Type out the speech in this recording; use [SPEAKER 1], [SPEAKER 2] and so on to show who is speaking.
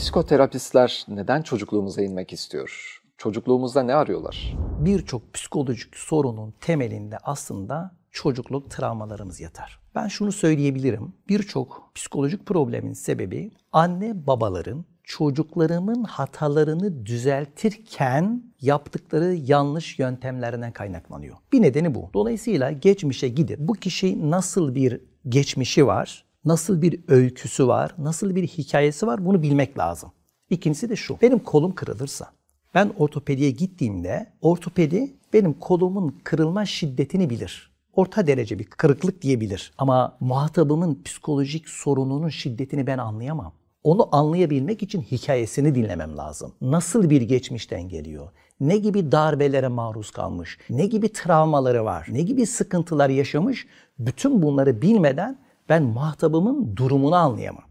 [SPEAKER 1] Psikoterapistler neden çocukluğumuza inmek istiyor? Çocukluğumuzda ne arıyorlar?
[SPEAKER 2] Birçok psikolojik sorunun temelinde aslında çocukluk travmalarımız yatar. Ben şunu söyleyebilirim. Birçok psikolojik problemin sebebi anne babaların çocuklarımın hatalarını düzeltirken yaptıkları yanlış yöntemlerinden kaynaklanıyor. Bir nedeni bu. Dolayısıyla geçmişe gidip bu kişi nasıl bir geçmişi var nasıl bir öyküsü var, nasıl bir hikayesi var bunu bilmek lazım. İkincisi de şu. Benim kolum kırılırsa ben ortopediye gittiğimde ortopedi benim kolumun kırılma şiddetini bilir. Orta derece bir kırıklık diyebilir. Ama muhatabımın psikolojik sorununun şiddetini ben anlayamam. Onu anlayabilmek için hikayesini dinlemem lazım. Nasıl bir geçmişten geliyor? Ne gibi darbelere maruz kalmış? Ne gibi travmaları var? Ne gibi sıkıntılar yaşamış? Bütün bunları bilmeden ben muhatabımın durumunu anlayamam.